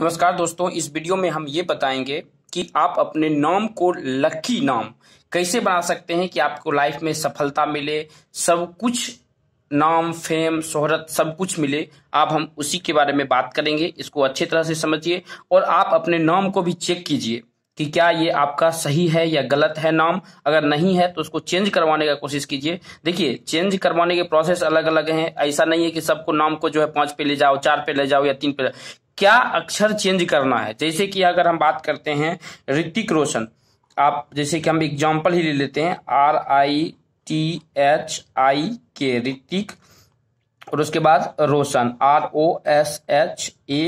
नमस्कार दोस्तों इस वीडियो में हम ये बताएंगे कि आप अपने नाम को लकी नाम कैसे बना सकते हैं कि आपको लाइफ में सफलता मिले सब कुछ नाम फेम शोहरत सब कुछ मिले आप हम उसी के बारे में बात करेंगे इसको अच्छी तरह से समझिए और आप अपने नाम को भी चेक कीजिए कि क्या ये आपका सही है या गलत है नाम अगर नहीं है तो उसको चेंज करवाने का कोशिश कीजिए देखिए चेंज करवाने के प्रोसेस अलग अलग हैं ऐसा नहीं है कि सबको नाम को जो है पांच पे ले जाओ चार पे ले जाओ या तीन पे क्या अक्षर चेंज करना है जैसे कि अगर हम बात करते हैं ऋतिक रोशन आप जैसे कि हम एग्जाम्पल ही ले लेते हैं R I T H I K Hrithik और उसके बाद Roshan R O S H A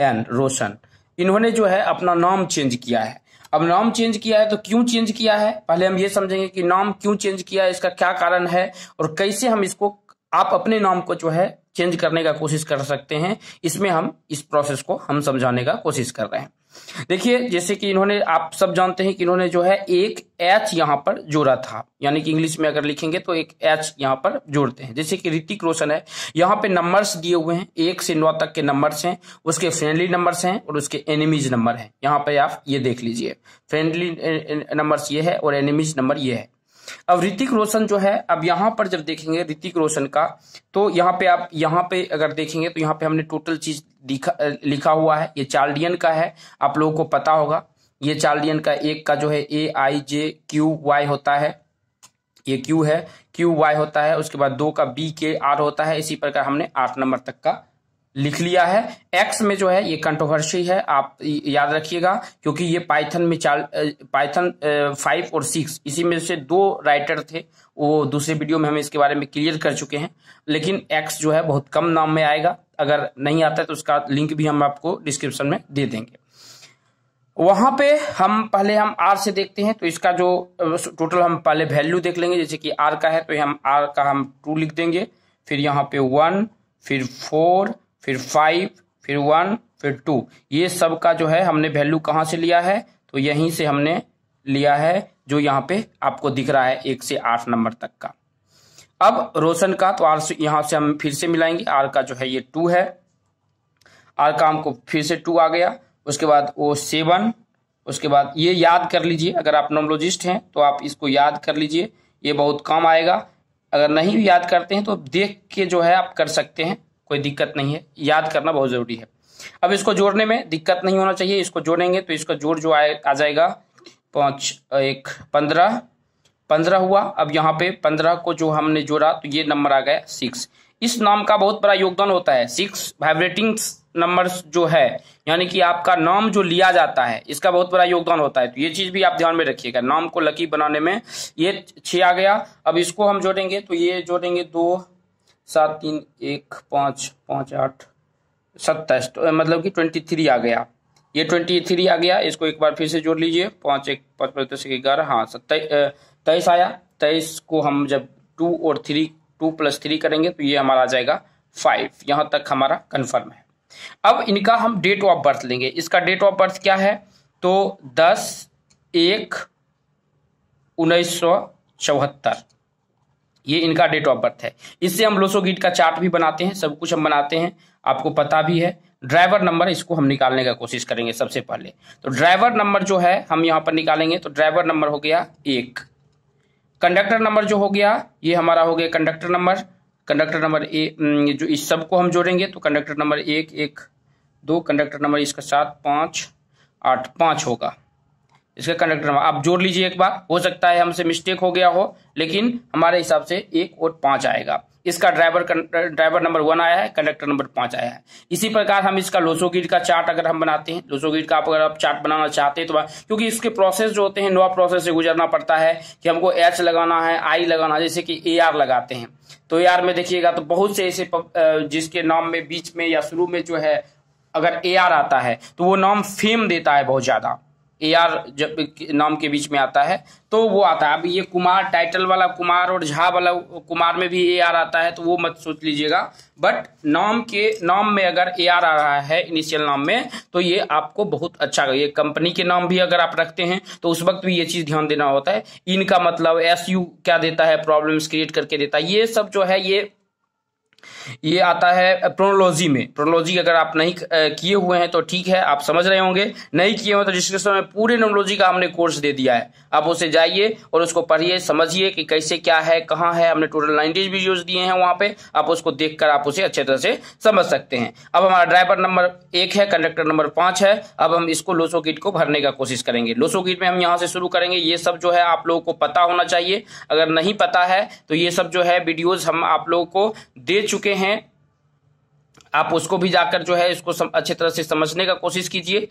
N Roshan इन्होंने जो है अपना नाम चेंज किया है अब नाम चेंज किया है तो क्यों चेंज किया है पहले हम ये समझेंगे कि नाम क्यों चेंज किया है इसका क्या कारण है और कैसे हम इसको आप अपने नाम को जो है चेंज करने का कोशिश कर सकते हैं इसमें हम इस प्रोसेस को हम समझाने का कोशिश कर रहे हैं देखिए जैसे कि इन्होंने आप सब जानते हैं कि इन्होंने जो है एक एच यहाँ पर जोड़ा था यानी कि इंग्लिश में अगर लिखेंगे तो एक एच यहाँ पर जोड़ते हैं जैसे कि ऋतिक रोशन है यहाँ पे नंबर्स दिए हुए हैं एक से नौ तक के नंबर्स हैं उसके फ्रेंडली नंबर्स हैं और उसके एनिमीज नंबर हैं यहाँ पे आप ये देख लीजिए फ्रेंडली नंबर्स ये है और एनिमीज नंबर ये है अब ऋतिक रोशन जो है अब यहाँ पर जब देखेंगे ऋतिक रोशन का तो यहाँ पे आप यहाँ पे अगर देखेंगे तो यहाँ पे हमने टोटल चीज लिखा लिखा हुआ है ये चार्डियन का है आप लोगों को पता होगा ये चार्डियन का एक का जो है ए आई जे क्यू वाई होता है ये क्यू है क्यू वाई होता है उसके बाद दो का बी के आर होता है इसी प्रकार हमने आठ नंबर तक का लिख लिया है एक्स में जो है ये कंट्रोवर्सी है आप याद रखिएगा क्योंकि ये पाइथन में चाल पाइथन फाइव और सिक्स इसी में से दो राइटर थे वो दूसरे वीडियो में हम इसके बारे में क्लियर कर चुके हैं लेकिन एक्स जो है बहुत कम नाम में आएगा अगर नहीं आता है तो उसका लिंक भी हम आपको डिस्क्रिप्शन में दे देंगे वहां पे हम पहले हम आर से देखते हैं तो इसका जो टोटल हम पहले वैल्यू देख लेंगे जैसे कि आर का है तो हम आर का हम टू लिख देंगे फिर यहाँ पे वन फिर फोर फिर फाइव फिर वन फिर टू ये सब का जो है हमने वैल्यू कहाँ से लिया है तो यहीं से हमने लिया है जो यहाँ पे आपको दिख रहा है एक से आठ नंबर तक का अब रोशन का तो आर से यहाँ से हम फिर से मिलाएंगे आर का जो है ये टू है आर का हमको फिर से टू आ गया उसके बाद वो सेवन उसके बाद ये याद कर लीजिए अगर आप नोमोलॉजिस्ट हैं तो आप इसको याद कर लीजिए ये बहुत कम आएगा अगर नहीं भी याद करते हैं तो देख के जो है आप कर सकते हैं कोई दिक्कत नहीं है याद करना बहुत ज़रूरी है अब इसको जोड़ने में दिक्कत नहीं होना चाहिए इसको जोड़ेंगे तो इसका जोड़ जो आए आ जाएगा पाँच एक पंद्रह पंद्रह हुआ अब यहाँ पे पंद्रह को जो हमने जोड़ा तो ये नंबर आ गया सिक्स इस नाम का बहुत बड़ा योगदान होता है सिक्स वाइब्रेटिंग नंबर जो है यानी कि आपका नाम जो लिया जाता है इसका बहुत बड़ा योगदान होता है तो ये चीज़ भी आप ध्यान में रखिएगा नाम को लकी बनाने में ये छ आ गया अब इसको हम जोड़ेंगे तो ये जोड़ेंगे दो सात तीन एक पाँच पाँच आठ सत्ताईस तो मतलब कि ट्वेंटी थ्री आ गया ये ट्वेंटी थ्री आ गया इसको एक बार फिर से जोड़ लीजिए पाँच एक पाँच पाँच एक ग्यारह हाँ सत्ताईस तेईस आया तेईस को हम जब टू और थ्री टू प्लस थ्री करेंगे तो ये हमारा आ जाएगा फाइव यहाँ तक हमारा कन्फर्म है अब इनका हम डेट ऑफ बर्थ लेंगे इसका डेट ऑफ बर्थ क्या है तो दस एक उन्नीस सौ चौहत्तर ये इनका डेट ऑफ बर्थ है इससे हम लोसो गीट का चार्ट भी बनाते हैं सब कुछ हम बनाते हैं आपको पता भी है ड्राइवर नंबर इसको हम निकालने का कोशिश करेंगे सबसे पहले तो ड्राइवर नंबर जो है हम यहाँ पर निकालेंगे तो ड्राइवर नंबर हो गया एक कंडक्टर नंबर जो हो गया ये हमारा हो गया conductor number conductor number A जो इस सब को हम जोड़ेंगे तो कंडक्टर नंबर एक एक दो कंडक्टर नंबर इसका सात पाँच आठ पाँच होगा इसका कंडक्टर नंबर आप जोड़ लीजिए एक बार हो सकता है हमसे मिस्टेक हो गया हो लेकिन हमारे हिसाब से एक और पांच आएगा इसका ड्राइवर ड्राइवर नंबर वन आया है कंडक्टर नंबर पांच आया है इसी प्रकार हम इसका लोसो गिट का चार्ट अगर हम बनाते हैं लोसो गिट का आप अगर आप चार्ट बनाना चाहते हैं तो क्योंकि इसके प्रोसेस जो होते हैं नवा प्रोसेस से गुजरना पड़ता है कि हमको एच लगाना है आई लगाना है जैसे कि ए आर लगाते हैं तो ए आर में देखिएगा तो बहुत से ऐसे जिसके नाम में बीच में या शुरू में जो है अगर ए आर आता है तो वो नाम फेम देता है बहुत ज्यादा ए आर जब नाम के बीच में आता है तो वो आता है अब ये कुमार टाइटल वाला कुमार और झा वाला कुमार में भी ए आर आता है तो वो मत सोच लीजिएगा बट नाम के नाम में अगर ए आर आ रहा है इनिशियल नाम में तो ये आपको बहुत अच्छा ये कंपनी के नाम भी अगर आप रखते हैं तो उस वक्त भी ये चीज़ ध्यान देना होता है इनका मतलब एस यू क्या देता है प्रॉब्लम्स क्रिएट करके देता है ये सब जो है ये ये आता है प्रोनोलॉजी में प्रोनोलॉजी अगर आप नहीं किए हुए हैं तो ठीक है आप समझ रहे होंगे नहीं किए हो तो डिस्क्रिप्शन में पूरे नोनोलॉजी का हमने कोर्स दे दिया है आप उसे जाइए और उसको पढ़िए समझिए कि कैसे क्या है कहाँ है हमने टोटल नाइनटीज वीडियोज दिए हैं वहां पे आप उसको देख आप उसे अच्छे तरह से समझ सकते हैं अब हमारा ड्राइवर नंबर एक है कंडक्टर नंबर पांच है अब हम इसको लोसो किट को भरने का कोशिश करेंगे लोसो किट में हम यहाँ से शुरू करेंगे ये सब जो है आप लोगों को पता होना चाहिए अगर नहीं पता है तो ये सब जो है वीडियोज हम आप लोगों को दे चुके हैं आप उसको भी जाकर जो है इसको अच्छे तरह से समझने का कोशिश कीजिए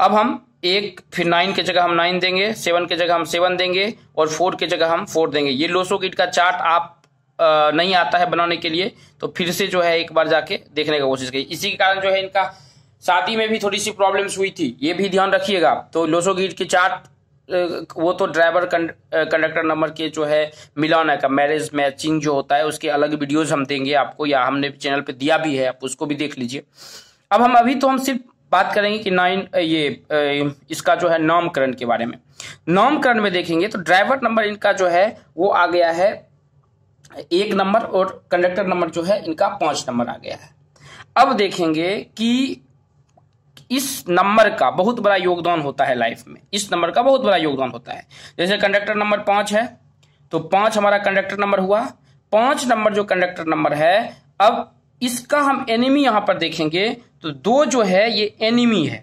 अब हम एक फिर नाइन के जगह हम नाइन देंगे सेवन के जगह हम सेवन देंगे और फोर के जगह हम फोर देंगे ये लोसो किट का चार्ट आप आ, नहीं आता है बनाने के लिए तो फिर से जो है एक बार जाके देखने का कोशिश करिए इसी के कारण जो है इनका शादी में भी थोड़ी सी प्रॉब्लम्स हुई थी ये भी ध्यान रखिएगा तो लोसो गीट के चार्ट वो तो ड्राइवर कंडक्टर नंबर के जो है मिलाना का मैरिज मैचिंग जो होता है उसके अलग वीडियोस हम देंगे आपको या हमने चैनल पे दिया भी है आप उसको भी देख लीजिए अब हम अभी तो हम सिर्फ बात करेंगे कि नाइन ये इसका जो है नामकरण के बारे में नामकरण में देखेंगे तो ड्राइवर नंबर इनका जो है वो आ गया है एक नंबर और कंडक्टर नंबर जो है इनका पांच नंबर आ गया है अब देखेंगे कि इस नंबर का बहुत बड़ा योगदान होता है लाइफ में इस नंबर का बहुत बड़ा योगदान होता है जैसे कंडक्टर नंबर पांच है तो पांच हमारा कंडक्टर नंबर हुआ पांच नंबर जो कंडक्टर नंबर है अब इसका हम एनिमी यहां पर देखेंगे तो दो जो है ये एनिमी है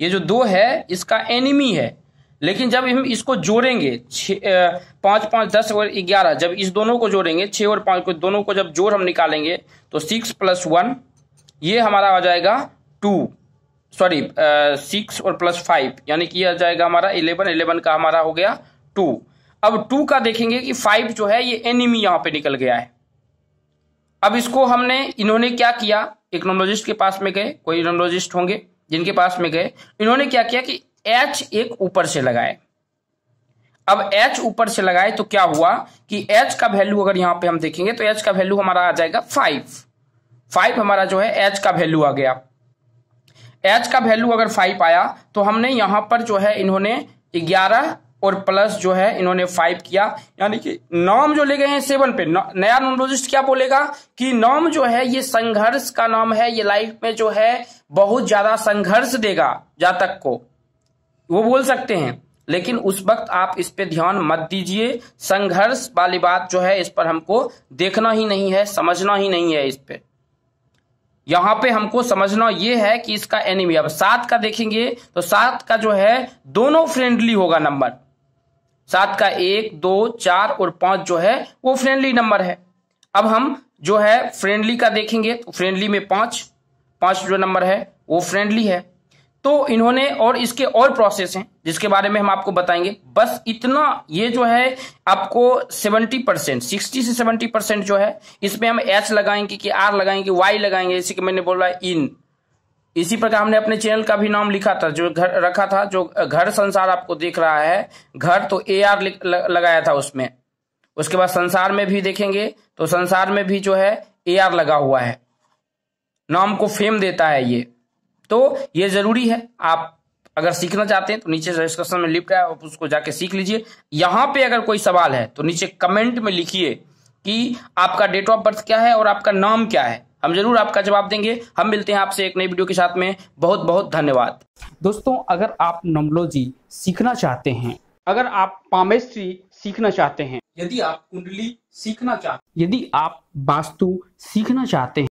ये जो दो है इसका एनिमी है लेकिन जब हम इसको जोड़ेंगे पांच पांच दस और ग्यारह जब इस दोनों को जोड़ेंगे छह और पांच को दोनों को जब जोड़ हम निकालेंगे तो सिक्स प्लस वन ये हमारा आ जाएगा टू सॉरी सिक्स uh, और प्लस फाइव यानी कि यह जाएगा हमारा इलेवन इलेवन का हमारा हो गया टू अब टू का देखेंगे कि फाइव जो है ये एनिमी यहां पे निकल गया है अब इसको हमने इन्होंने क्या किया इकोनोलॉजिस्ट के पास में गए कोई इकोनोलॉजिस्ट होंगे जिनके पास में गए इन्होंने क्या किया कि एच एक ऊपर से लगाए अब एच ऊपर से लगाए तो क्या हुआ कि एच का वैल्यू अगर यहां पे हम देखेंगे तो एच का वैल्यू हमारा आ जाएगा फाइव फाइव हमारा जो है एच का वैल्यू आ गया एच का वैल्यू अगर फाइव आया तो हमने यहाँ पर जो है इन्होंने ग्यारह और प्लस जो है इन्होंने फाइव किया यानी कि नॉम जो ले गए हैं सेवन पे नया नोमोलॉजिस्ट क्या बोलेगा कि नॉम जो है ये संघर्ष का नाम है ये लाइफ में जो है बहुत ज्यादा संघर्ष देगा जातक को वो बोल सकते हैं लेकिन उस वक्त आप इस पे ध्यान मत दीजिए संघर्ष वाली बात जो है इस पर हमको देखना ही नहीं है समझना ही नहीं है इस पर यहाँ पे हमको समझना ये है कि इसका एनिमी अब सात का देखेंगे तो सात का जो है दोनों फ्रेंडली होगा नंबर सात का एक दो चार और पांच जो है वो फ्रेंडली नंबर है अब हम जो है फ्रेंडली का देखेंगे तो फ्रेंडली में पांच पांच जो नंबर है वो फ्रेंडली है तो इन्होंने और इसके और प्रोसेस हैं जिसके बारे में हम आपको बताएंगे बस इतना ये जो है आपको 70 परसेंट सिक्सटी से 70 परसेंट जो है इसमें हम एच लगाएंगे कि आर लगाएंगे वाई लगाएंगे जैसे कि मैंने बोला इन इसी प्रकार हमने अपने चैनल का भी नाम लिखा था जो घर रखा था जो घर संसार आपको देख रहा है घर तो ए आर लगाया था उसमें उसके बाद संसार में भी देखेंगे तो संसार में भी जो है ए आर लगा हुआ है नाम को फेम देता है ये तो ये जरूरी है आप अगर सीखना चाहते हैं तो नीचे डिस्क्रिप्शन में लिफ्ट है आप उसको जाके सीख लीजिए यहाँ पे अगर कोई सवाल है तो नीचे कमेंट में लिखिए कि आपका डेट ऑफ बर्थ क्या है और आपका नाम क्या है हम जरूर आपका जवाब देंगे हम मिलते हैं आपसे एक नई वीडियो के साथ में बहुत बहुत धन्यवाद दोस्तों अगर आप नम्बोलॉजी सीखना चाहते हैं अगर आप पामेस्ट्री सीखना चाहते हैं यदि आप कुंडली सीखना चाहते यदि आप वास्तु सीखना चाहते हैं